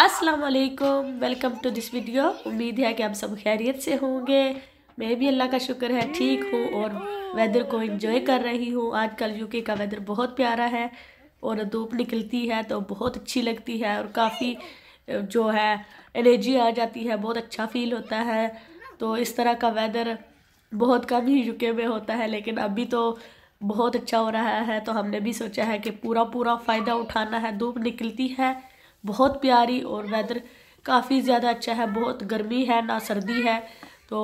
वालेकुम welcome to this video उम्मीद है कि आप सब खैरियत से होंगे मैं भी अल्लाह का शुक्र है ठीक हूँ और वेदर को इन्जॉय कर रही हूँ आजकल यूके का वेदर बहुत प्यारा है और धूप निकलती है तो बहुत अच्छी लगती है और काफ़ी जो है एनर्जी आ जाती है बहुत अच्छा फील होता है तो इस तरह का वेदर बहुत कम ही यूके में होता है लेकिन अभी तो बहुत अच्छा हो रहा है तो हमने भी सोचा है कि पूरा पूरा फ़ायदा उठाना है धूप निकलती है बहुत प्यारी और वेदर काफ़ी ज़्यादा अच्छा है बहुत गर्मी है ना सर्दी है तो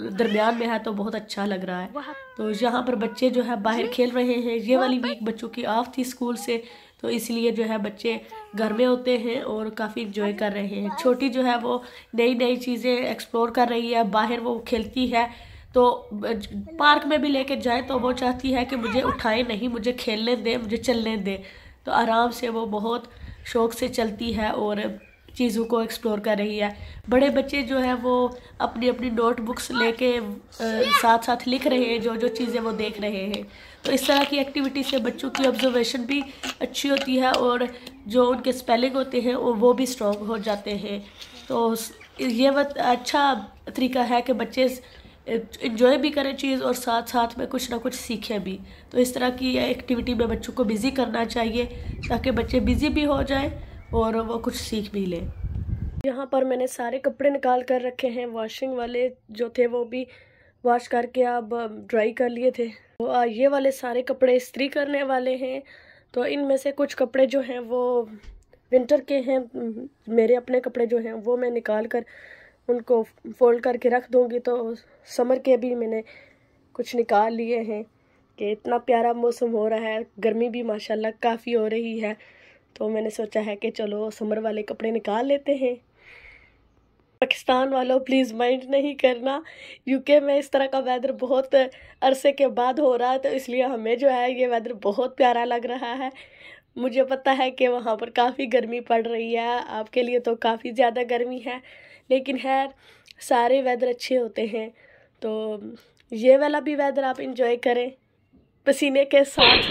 दरमियान में है तो बहुत अच्छा लग रहा है तो यहाँ पर बच्चे जो है बाहर खेल रहे हैं ये वाली वीक बच्चों की ऑफ थी स्कूल से तो इसलिए जो है बच्चे घर में होते हैं और काफ़ी इन्जॉय कर रहे हैं छोटी जो है वो नई नई चीज़ें एक्सप्लोर कर रही है बाहर वो खेलती है तो पार्क में भी लेके जाए तो वो चाहती है कि मुझे उठाए नहीं मुझे खेलने दें मुझे चलने दें तो आराम से वो बहुत शौक़ से चलती है और चीज़ों को एक्सप्लोर कर रही है बड़े बच्चे जो है वो अपनी अपनी नोटबुक्स लेके साथ साथ लिख रहे हैं जो जो चीज़ें वो देख रहे हैं तो इस तरह की एक्टिविटी से बच्चों की ऑब्जर्वेशन भी अच्छी होती है और जो उनके स्पेलिंग होते हैं वो भी स्ट्रॉन्ग हो जाते हैं तो ये अच्छा तरीका है कि बच्चे इन्जॉय भी करें चीज़ और साथ साथ में कुछ ना कुछ सीखें भी तो इस तरह की एक्टिविटी में बच्चों को बिज़ी करना चाहिए ताकि बच्चे बिज़ी भी हो जाएं और वो कुछ सीख भी लें यहाँ पर मैंने सारे कपड़े निकाल कर रखे हैं वॉशिंग वाले जो थे वो भी वॉश करके अब ड्राई कर लिए थे वो तो ये वाले सारे कपड़े इस्त्री करने वाले हैं तो इनमें से कुछ कपड़े जो हैं वो विंटर के हैं मेरे अपने कपड़े जो हैं वो मैं निकाल कर उनको फोल्ड करके रख दूँगी तो समर के भी मैंने कुछ निकाल लिए हैं कि इतना प्यारा मौसम हो रहा है गर्मी भी माशाल्लाह काफ़ी हो रही है तो मैंने सोचा है कि चलो समर वाले कपड़े निकाल लेते हैं पाकिस्तान वालों प्लीज़ माइंड नहीं करना यूके में इस तरह का वेदर बहुत अरसे के बाद हो रहा है तो इसलिए हमें जो है ये वेदर बहुत प्यारा लग रहा है मुझे पता है कि वहाँ पर काफ़ी गर्मी पड़ रही है आपके लिए तो काफ़ी ज़्यादा गर्मी है लेकिन खैर सारे वेदर अच्छे होते हैं तो ये वाला भी वेदर आप इंजॉय करें पसीने के साथ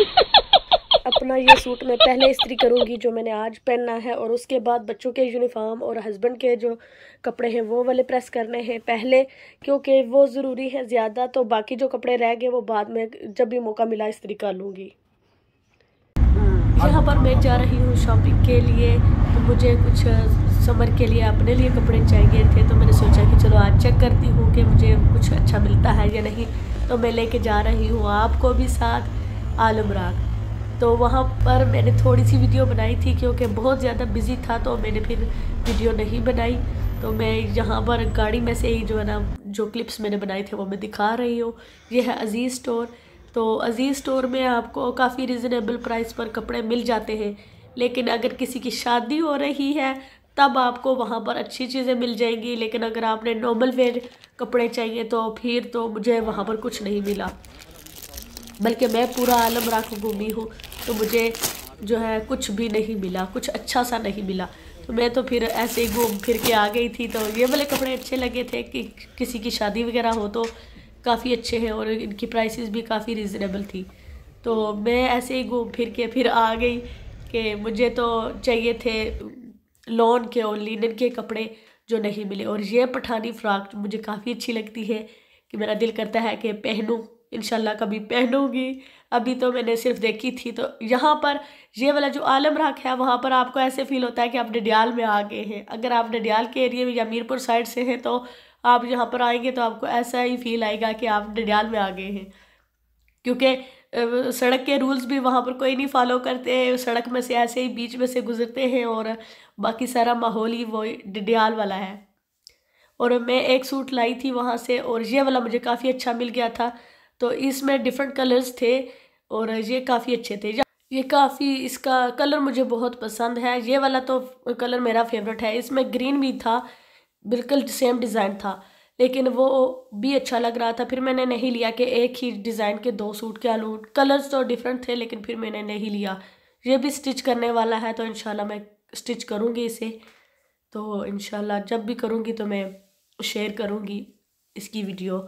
अपना ये सूट मैं पहले इस्त्री करूँगी जो मैंने आज पहनना है और उसके बाद बच्चों के यूनिफॉर्म और हस्बैंड के जो कपड़े हैं वो वाले प्रेस करने हैं पहले क्योंकि वो ज़रूरी है ज़्यादा तो बाकी जो कपड़े रह गए वो बाद में जब भी मौका मिला इस्त्री कर लूँगी यहाँ पर मैं जा रही हूँ शॉपिंग के लिए तो मुझे कुछ समर के लिए अपने लिए कपड़े चाहिए थे तो मैंने सोचा कि चलो आज चेक करती हूँ कि मुझे कुछ अच्छा मिलता है या नहीं तो मैं लेके जा रही हूँ आपको भी साथ आलम राग तो वहाँ पर मैंने थोड़ी सी वीडियो बनाई थी क्योंकि बहुत ज़्यादा बिजी था तो मैंने फिर वीडियो नहीं बनाई तो मैं यहाँ पर गाड़ी में से ही जो है ना जो क्लिप्स मैंने बनाए थे वो मैं दिखा रही हूँ ये है अज़ीज़ स्टोर तो अज़ीज़ स्टोर में आपको काफ़ी रिजनेबल प्राइस पर कपड़े मिल जाते हैं लेकिन अगर किसी की शादी हो रही है तब आपको वहाँ पर अच्छी चीज़ें मिल जाएंगी लेकिन अगर आपने नॉर्मल वेयर कपड़े चाहिए तो फिर तो मुझे वहाँ पर कुछ नहीं मिला बल्कि मैं पूरा आलम राख घूमी हूँ तो मुझे जो है कुछ भी नहीं मिला कुछ अच्छा सा नहीं मिला तो मैं तो फिर ऐसे ही घूम फिर के आ गई थी तो ये वाले कपड़े अच्छे लगे थे कि किसी की शादी वगैरह हो तो काफ़ी अच्छे हैं और इनकी प्राइसेस भी काफ़ी रिजनेबल थी तो मैं ऐसे ही घूम फिर के फिर आ गई कि मुझे तो चाहिए थे लॉन के और लिनन के कपड़े जो नहीं मिले और ये पठानी फ़्राक मुझे काफ़ी अच्छी लगती है कि मेरा दिल करता है कि पहनूँ इन कभी पहनूंगी अभी तो मैंने सिर्फ देखी थी तो यहाँ पर ये वाला जो आलम राख है वहाँ पर आपको ऐसे फील होता है कि आप नडियाल में आ गए हैं अगर आप नडियाल के एरिए में या मीरपुर साइड से हैं तो आप यहाँ पर आएंगे तो आपको ऐसा ही फील आएगा कि आप नडियाल में आ गए हैं क्योंकि सड़क के रूल्स भी वहाँ पर कोई नहीं फॉलो करते सड़क में से ऐसे ही बीच में से गुजरते हैं और बाकी सारा माहौल ही वो डिडियाल वाला है और मैं एक सूट लाई थी वहाँ से और ये वाला मुझे काफ़ी अच्छा मिल गया था तो इसमें डिफरेंट कलर्स थे और ये काफ़ी अच्छे थे ये काफ़ी इसका कलर मुझे बहुत पसंद है ये वाला तो कलर मेरा फेवरेट है इसमें ग्रीन भी था बिल्कुल सेम डिज़ाइन था लेकिन वो भी अच्छा लग रहा था फिर मैंने नहीं लिया कि एक ही डिज़ाइन के दो सूट क्या लूँ कलर्स तो डिफरेंट थे लेकिन फिर मैंने नहीं लिया ये भी स्टिच करने वाला है तो इन मैं स्टिच करूँगी इसे तो इन जब भी करूँगी तो मैं शेयर करूँगी इसकी वीडियो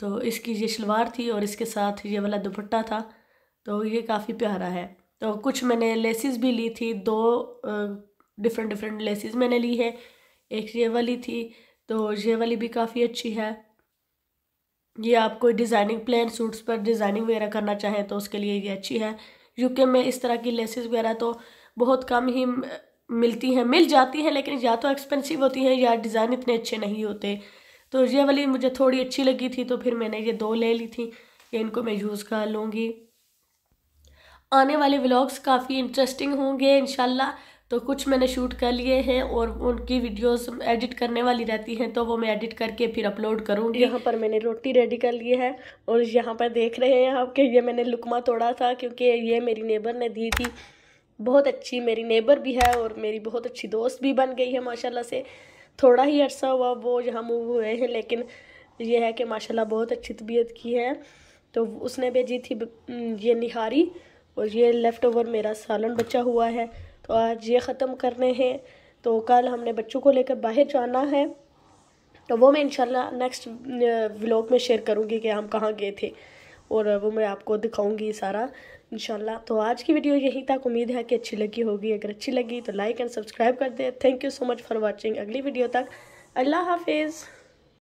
तो इसकी ये शलवार थी और इसके साथ ये वाला दुपट्टा था तो ये काफ़ी प्यारा है तो कुछ मैंने लेसिस भी ली थी दो डिफरेंट डिफरेंट लेसिस मैंने ली है एक ये वाली थी तो ये वाली भी काफ़ी अच्छी है ये आप कोई डिज़ाइनिंग प्लेन सूट्स पर डिज़ाइनिंग वगैरह करना चाहें तो उसके लिए ये अच्छी है यूके में इस तरह की लेसेस वगैरह तो बहुत कम ही मिलती हैं मिल जाती हैं लेकिन या तो एक्सपेंसिव होती हैं या डिज़ाइन इतने अच्छे नहीं होते तो ये वाली मुझे थोड़ी अच्छी लगी थी तो फिर मैंने ये दो ले ली थी ये इनको मैं यूज़ कर लूँगी आने वाले व्लॉग्स काफ़ी इंटरेस्टिंग होंगे इनशाला तो कुछ मैंने शूट कर लिए हैं और उनकी वीडियोस एडिट करने वाली रहती हैं तो वो मैं एडिट करके फिर अपलोड करूँगी यहाँ पर मैंने रोटी रेडी कर ली है और यहाँ पर देख रहे हैं आप कि ये मैंने लुकमा तोड़ा था क्योंकि ये मेरी नेबर ने दी थी बहुत अच्छी मेरी नेबर भी है और मेरी बहुत अच्छी दोस्त भी बन गई है माशाला से थोड़ा ही अरसा हुआ वो यहाँ मूव हुए हैं लेकिन यह है कि माशाला बहुत अच्छी तबीयत की है तो उसने भेजी थी ये निहारी और ये लेफ़्ट ओवर मेरा सालन बचा हुआ है तो आज ये ख़त्म करने हैं तो कल हमने बच्चों को लेकर बाहर जाना है तो वो मैं इंशाल्लाह नेक्स्ट व्लॉग में शेयर करूँगी कि हम कहाँ गए थे और वो मैं आपको दिखाऊँगी सारा इंशाल्लाह तो आज की वीडियो यहीं तक उम्मीद है कि अच्छी लगी होगी अगर अच्छी लगी तो लाइक एंड सब्सक्राइब कर दें thank you so much for watching अगली वीडियो तक अल्लाह हाफिज़